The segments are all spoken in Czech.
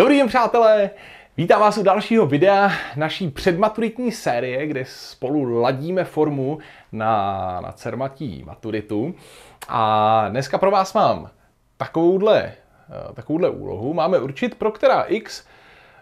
Dobrý den, přátelé! Vítám vás u dalšího videa naší předmaturitní série, kde spolu ladíme formu na, na Cermatí maturitu. A dneska pro vás mám takovouhle, eh, takovouhle úlohu. Máme určit, pro která x,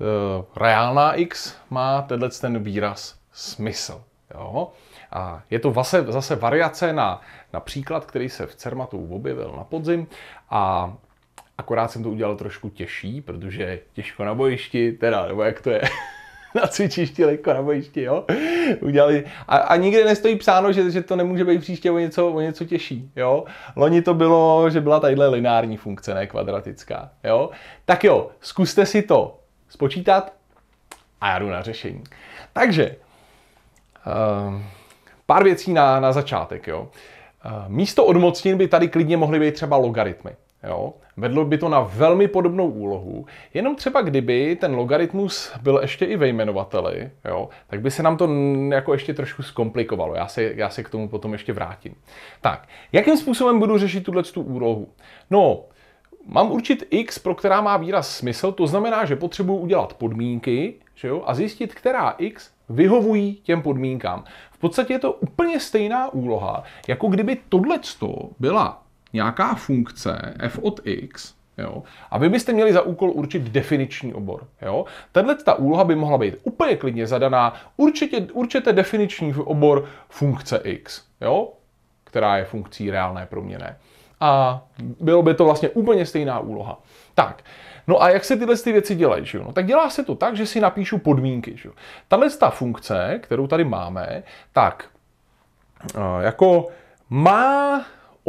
eh, reálná x, má tenhle ten výraz smysl. Jo? A je to zase, zase variace na, na příklad, který se v Cermatu objevil na podzim. A Akorát jsem to udělal trošku těžší, protože těžko na bojišti, teda, nebo jak to je, na cvičišti, lehko na bojišti, jo. Udělali. A, a nikde nestojí psáno, že, že to nemůže být příště o něco, o něco těžší, jo. Loni to bylo, že byla tadyhle lineární funkce, ne kvadratická, jo. Tak jo, zkuste si to spočítat a já jdu na řešení. Takže, um, pár věcí na, na začátek, jo. Ehm, místo odmocnin by tady klidně mohly být třeba logaritmy. Jo? Vedlo by to na velmi podobnou úlohu, jenom třeba kdyby ten logaritmus byl ještě i ve jmenovateli, jo? tak by se nám to jako ještě trošku zkomplikovalo. Já se, já se k tomu potom ještě vrátím. Tak, jakým způsobem budu řešit tuhle tu úlohu? No, mám určit x, pro která má výraz smysl, to znamená, že potřebuji udělat podmínky že jo? a zjistit, která x vyhovují těm podmínkám. V podstatě je to úplně stejná úloha, jako kdyby tohleto byla nějaká funkce f od x, Jo? A vy byste měli za úkol určit definiční obor. Jo? Tenhle ta úloha by mohla být úplně klidně zadaná. Určitě, určitě definiční obor funkce x, jo? která je funkcí reálné proměny. A bylo by to vlastně úplně stejná úloha. Tak, no a jak se tyhle ty věci dělají? Že jo? No, tak dělá se to tak, že si napíšu podmínky. Že jo? Tahle ta funkce, kterou tady máme, tak eh, jako má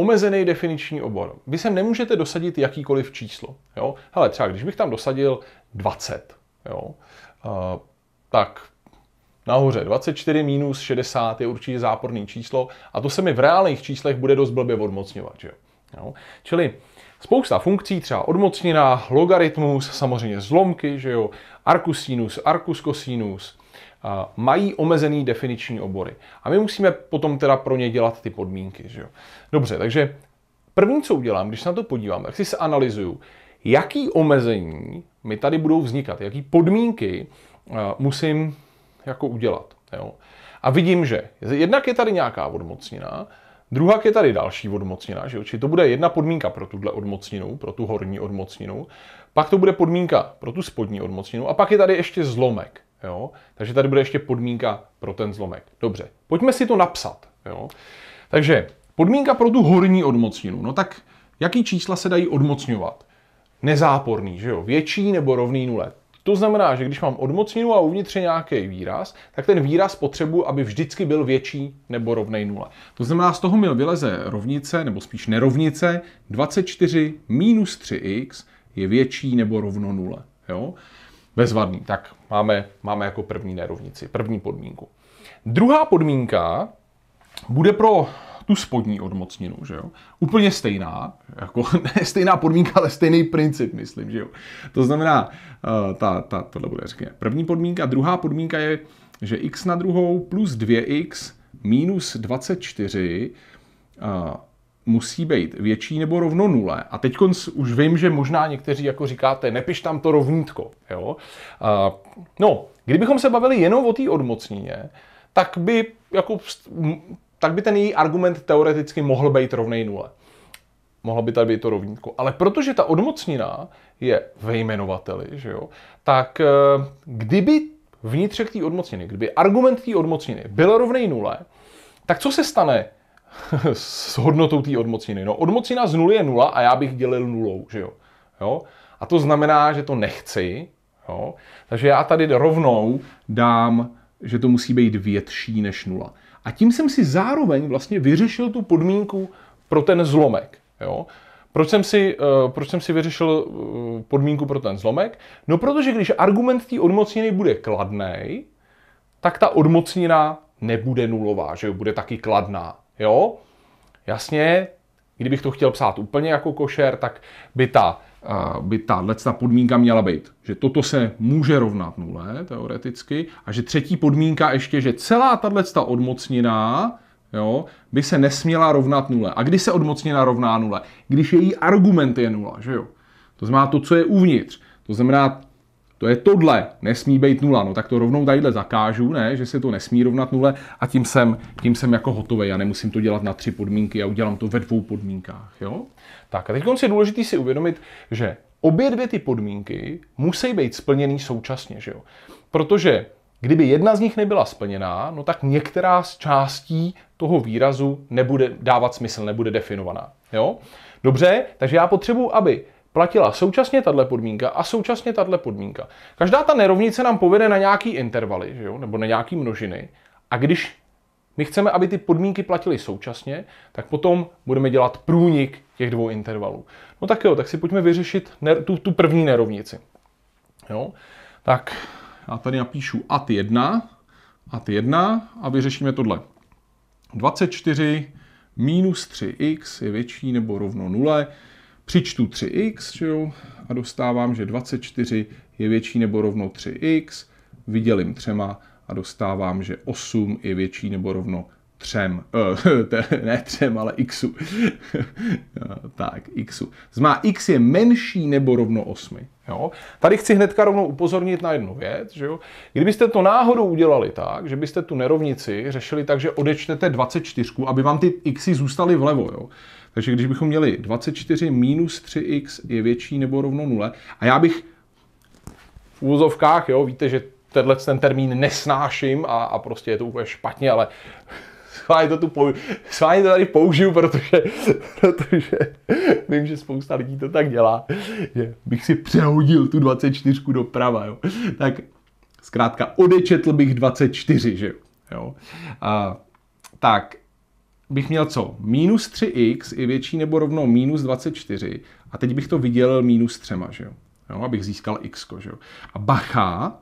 omezený definiční obor. Vy sem nemůžete dosadit jakýkoliv číslo. Jo? Hele, třeba když bych tam dosadil 20, jo? Uh, tak nahoře 24 minus 60 je určitě záporný číslo a to se mi v reálných číslech bude dost blbě odmocňovat. Jo? Jo? Čili Spousta funkcí, třeba odmocnina, logaritmus, samozřejmě zlomky, že jo, arcus sinus, arcus cosinus, mají omezený definiční obory. A my musíme potom teda pro ně dělat ty podmínky. Že jo? Dobře, takže první, co udělám, když se na to podívám, tak si se analyzuju, jaký omezení mi tady budou vznikat, jaký podmínky eh, musím jako udělat. Jo? A vidím, že jednak je tady nějaká odmocnina, druhá je tady další odmocnina, že jo? čili to bude jedna podmínka pro tuhle odmocninu, pro tu horní odmocninu, pak to bude podmínka pro tu spodní odmocninu a pak je tady ještě zlomek. Jo? Takže tady bude ještě podmínka pro ten zlomek. Dobře, pojďme si to napsat. Jo? Takže podmínka pro tu horní odmocninu. No tak jaký čísla se dají odmocňovat? Nezáporný, že jo? Větší nebo rovný nule. To znamená, že když mám odmocninu a uvnitř je nějaký výraz, tak ten výraz potřebuji, aby vždycky byl větší nebo rovnej nule. To znamená, z toho mi vyleze rovnice, nebo spíš nerovnice, 24 minus 3x je větší nebo rovno nule. Jo? Bezvadný. Tak Máme, máme jako první nerovnici, první podmínku. Druhá podmínka bude pro tu spodní odmocninu, že jo? Úplně stejná, jako ne stejná podmínka, ale stejný princip, myslím, že jo? To znamená, uh, ta, ta, tohle bude řekněme. První podmínka, druhá podmínka je, že x na druhou plus 2x minus 24 uh, musí být větší nebo rovno nule. A teď už vím, že možná někteří jako říkáte, nepiš tam to rovnítko. Jo? A, no, kdybychom se bavili jenom o té odmocnině, tak by, jako, tak by ten její argument teoreticky mohl být rovnej nule. Mohlo by tady být to rovnítko. Ale protože ta odmocnina je ve jmenovateli, že jo, tak e, kdyby vnitřek té odmocniny, kdyby argument té odmocniny byl rovnej nule, tak co se stane, s hodnotou té odmocniny. No, odmocnina z nuly je nula a já bych dělil nulou, že jo? jo? A to znamená, že to nechci, jo? takže já tady rovnou dám, že to musí být větší než nula. A tím jsem si zároveň vlastně vyřešil tu podmínku pro ten zlomek. Jo? Proč jsem, si, eh, proč jsem si vyřešil eh, podmínku pro ten zlomek? No, protože když argument té odmocniny bude kladný, tak ta odmocnina nebude nulová, že jo, bude taky kladná. Jo? Jasně, kdybych to chtěl psát úplně jako košer, tak by ta by tahle ta podmínka měla být. Že toto se může rovnat nule, teoreticky, a že třetí podmínka ještě, že celá tahle ta odmocnina jo, by se nesměla rovnat nule. A kdy se odmocnina rovná nule? Když její argument je nula, že jo? To znamená to, co je uvnitř. To znamená to je tohle, nesmí být nula, no tak to rovnou tadyhle zakážu, ne, že se to nesmí rovnat nule a tím jsem, tím jsem jako hotový, já nemusím to dělat na tři podmínky, já udělám to ve dvou podmínkách, jo. Tak a teď je důležité si uvědomit, že obě dvě ty podmínky musí být splněný současně, že jo. Protože Kdyby jedna z nich nebyla splněná, no tak některá z částí toho výrazu nebude dávat smysl, nebude definovaná. Jo? Dobře, takže já potřebuji, aby platila současně tahle podmínka a současně tahle podmínka. Každá ta nerovnice nám povede na nějaký intervaly, že jo? nebo na nějaký množiny. A když my chceme, aby ty podmínky platily současně, tak potom budeme dělat průnik těch dvou intervalů. No tak jo, tak si pojďme vyřešit ner- tu, tu první nerovnici. Jo? Tak já tady napíšu at 1, at 1 a vyřešíme tohle. 24 minus 3x je větší nebo rovno 0 přičtu 3x že jo, a dostávám, že 24 je větší nebo rovno 3x, vydělím třema a dostávám, že 8 je větší nebo rovno třem, eh, ne třem, ale xu. Eh, tak, xu. Zmá x je menší nebo rovno 8. Jo? Tady chci hnedka rovnou upozornit na jednu věc. Že jo? Kdybyste to náhodou udělali tak, že byste tu nerovnici řešili tak, že odečtete 24, aby vám ty xy zůstaly vlevo. Jo? Takže když bychom měli 24 minus 3x je větší nebo rovno 0, a já bych v úzovkách, jo, víte, že tenhle ten termín nesnáším a, a prostě je to úplně špatně, ale schválně to, tu pou, schválně to tady použiju, protože, protože vím, že spousta lidí to tak dělá, že bych si přehodil tu 24 doprava, jo. Tak zkrátka odečetl bych 24, že jo. A, tak bych měl co? Minus 3x je větší nebo rovno minus 24 a teď bych to vydělil minus 3, že jo? jo abych získal x, že jo. A bacha,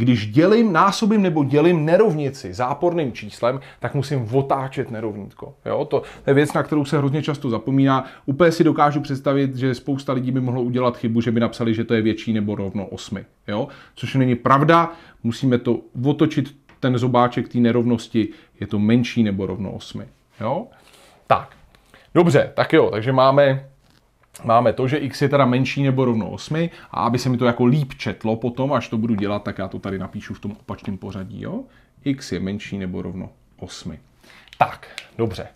když dělím, násobím nebo dělím nerovnici záporným číslem, tak musím otáčet nerovnítko. Jo? To je věc, na kterou se hrozně často zapomíná. Úplně si dokážu představit, že spousta lidí by mohlo udělat chybu, že by napsali, že to je větší nebo rovno 8. Jo? Což není pravda, musíme to otočit ten zobáček té nerovnosti, je to menší nebo rovno 8. Jo? Tak, dobře, tak jo, takže máme máme to, že x je teda menší nebo rovno 8 a aby se mi to jako líp četlo potom, až to budu dělat, tak já to tady napíšu v tom opačném pořadí, jo? x je menší nebo rovno 8. Tak, dobře.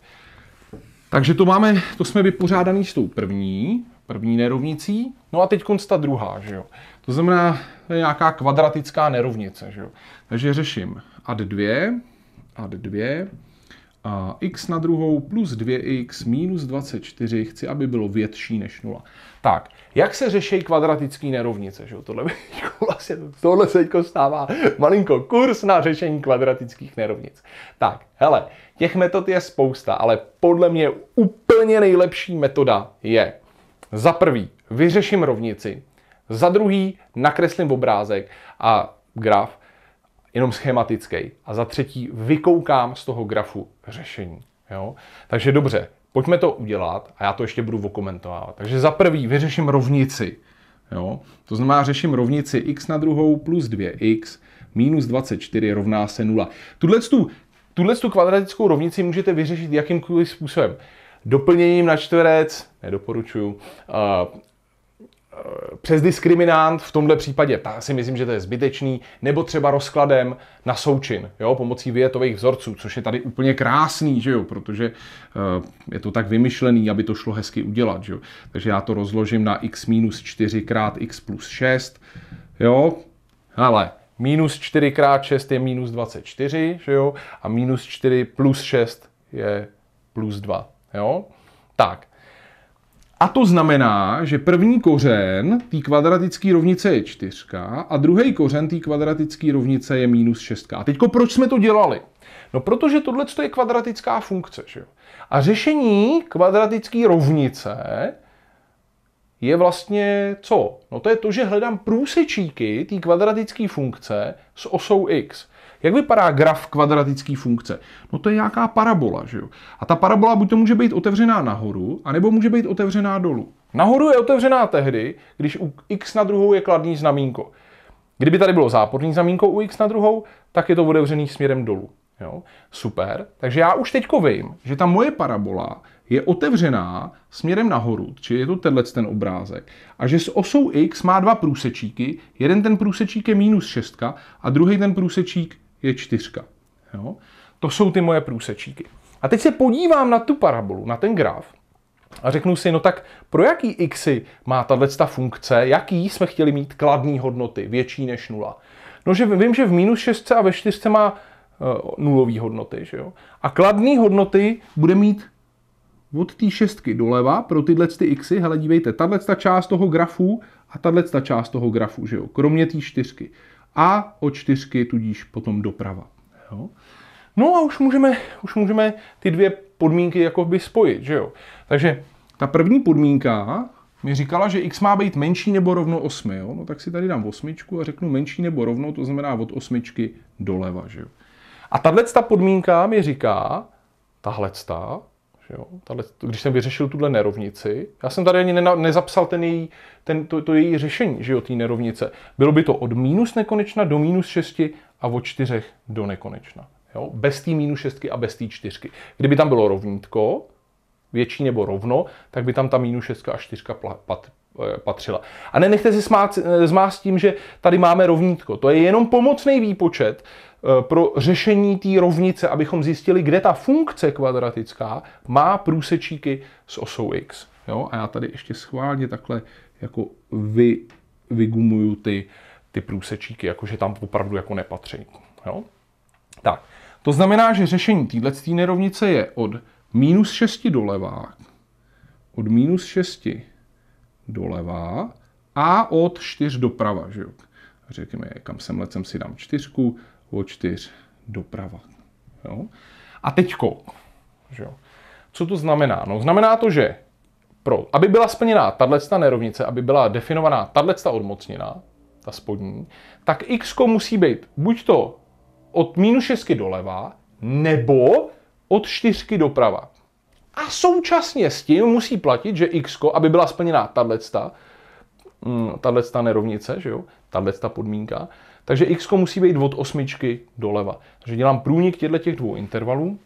Takže to máme, to jsme vypořádaný s tou první, první nerovnicí, no a teď ta druhá, že jo. To znamená, to je nějaká kvadratická nerovnice, že jo. Takže řeším ad 2, ad 2, a x na druhou plus 2x minus 24, chci, aby bylo větší než 0. Tak, jak se řeší kvadratické nerovnice? Že? Tohle, vlastně, tohle se teď stává malinko kurz na řešení kvadratických nerovnic. Tak, hele, těch metod je spousta, ale podle mě úplně nejlepší metoda je za prvý vyřeším rovnici, za druhý nakreslím obrázek a graf, jenom schematický. A za třetí vykoukám z toho grafu řešení. Jo? Takže dobře, pojďme to udělat a já to ještě budu okomentovat. Takže za prvý vyřeším rovnici. Jo? To znamená, řeším rovnici x na druhou plus 2x minus 24 rovná se 0. Tuhle tu, tuhle tu kvadratickou rovnici můžete vyřešit jakýmkoliv způsobem. Doplněním na čtverec, nedoporučuju, přes diskriminant, v tomhle případě ta si myslím, že to je zbytečný, nebo třeba rozkladem na součin, jo, pomocí větových vzorců, což je tady úplně krásný, že jo, protože eh, je to tak vymyšlený, aby to šlo hezky udělat, že jo. Takže já to rozložím na x minus 4 krát x plus 6, jo, ale minus 4 krát 6 je minus 24, že jo, a minus 4 plus 6 je plus 2, jo. Tak, a to znamená, že první kořen té kvadratické rovnice je čtyřka a druhý kořen té kvadratické rovnice je minus šestka. A teďko proč jsme to dělali? No protože tohle je kvadratická funkce. Že jo? A řešení kvadratické rovnice je vlastně co? No to je to, že hledám průsečíky té kvadratické funkce s osou x. Jak vypadá graf kvadratické funkce? No to je nějaká parabola, že jo? A ta parabola buď to může být otevřená nahoru, anebo může být otevřená dolů. Nahoru je otevřená tehdy, když u x na druhou je kladný znamínko. Kdyby tady bylo záporný znamínko u x na druhou, tak je to otevřený směrem dolů. Jo? Super. Takže já už teďko vím, že ta moje parabola je otevřená směrem nahoru, čili je to tenhle ten obrázek, a že s osou x má dva průsečíky, jeden ten průsečík je minus šestka a druhý ten průsečík je čtyřka. Jo? To jsou ty moje průsečíky. A teď se podívám na tu parabolu, na ten graf a řeknu si, no tak pro jaký x má tato funkce, jaký jsme chtěli mít kladní hodnoty, větší než nula. No, že vím, že v minus 6 a ve 4 má uh, eh, nulové hodnoty, že jo? A kladné hodnoty bude mít od té šestky doleva pro tyhle ty x. hele dívejte, tahle část toho grafu a tahle část toho grafu, že jo, kromě té čtyřky a o čtyřky tudíž potom doprava. Jo? No a už můžeme, už můžeme ty dvě podmínky jako by spojit, že jo? Takže ta první podmínka mi říkala, že x má být menší nebo rovno 8, jo? No tak si tady dám osmičku a řeknu menší nebo rovno, to znamená od osmičky doleva, že jo? A tahle podmínka mi říká, tahle že jo? Tato, když jsem vyřešil tuhle nerovnici, já jsem tady ani nena, nezapsal ten její, ten, to, to její řešení, že jo, té nerovnice. Bylo by to od minus nekonečna do minus 6 a od 4 do nekonečna. Jo? Bez té minus 6 a bez té 4. Kdyby tam bylo rovnítko, větší nebo rovno, tak by tam ta minus 6 a 4 pat, eh, patřila. A nenechte si smát, eh, zmást tím, že tady máme rovnítko. To je jenom pomocný výpočet, Eh, pro řešení té rovnice, abychom zjistili, kde ta funkce kvadratická má průsečíky s osou x. Jo? A já tady ještě schválně takhle jako vy, vygumuju ty, ty průsečíky, jakože tam opravdu jako nepatří. Jo? Tak, to znamená, že řešení této nerovnice je od minus 6 doleva, od minus 6 doleva a od 4 doprava. Že jo? Řekněme, kam sem lecem si dám čtyřku, 4 doprava. Jo? A teďko, že jo? co to znamená? No znamená to, že pro, aby byla splněná tato nerovnice, aby byla definovaná tato odmocnina, ta spodní, tak x musí být buď to od minus 6 doleva, nebo od 4 doprava. A současně s tím musí platit, že x, aby byla splněná tato, mm, tato nerovnice, že jo, tato podmínka, takže x musí být od osmičky doleva. Takže dělám průnik těchto dvou intervalů.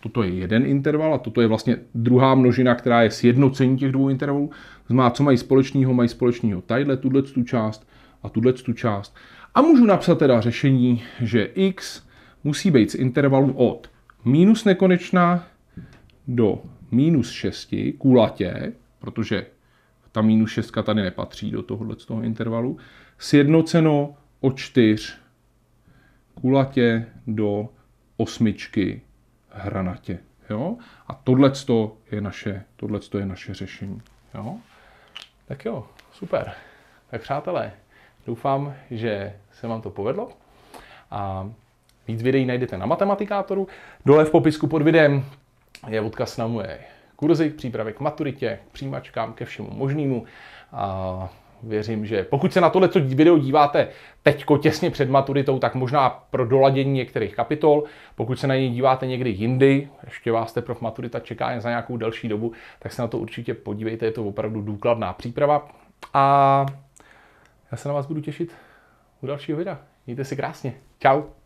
Toto je jeden interval a toto je vlastně druhá množina, která je sjednocení těch dvou intervalů. Znamená, co mají společného, mají společného tadyhle, tuhle tu část a tuhle tu část. A můžu napsat teda řešení, že x musí být z intervalu od minus nekonečná do minus 6 kulatě, protože ta minus 6 tady nepatří do tohohle z toho intervalu, sjednoceno od čtyř kulatě do osmičky hranatě. Jo? A tohle je naše, tohleto je naše řešení. Jo? Tak jo, super. Tak přátelé, doufám, že se vám to povedlo. A víc videí najdete na matematikátoru. Dole v popisku pod videem je odkaz na moje kurzy k přípravě k maturitě, k přijímačkám, ke všemu možnému. A věřím, že pokud se na tohle video díváte teďko těsně před maturitou, tak možná pro doladění některých kapitol. Pokud se na něj díváte někdy jindy, ještě vás teprve maturita čeká jen za nějakou delší dobu, tak se na to určitě podívejte, je to opravdu důkladná příprava. A já se na vás budu těšit u dalšího videa. Mějte se krásně. Ciao.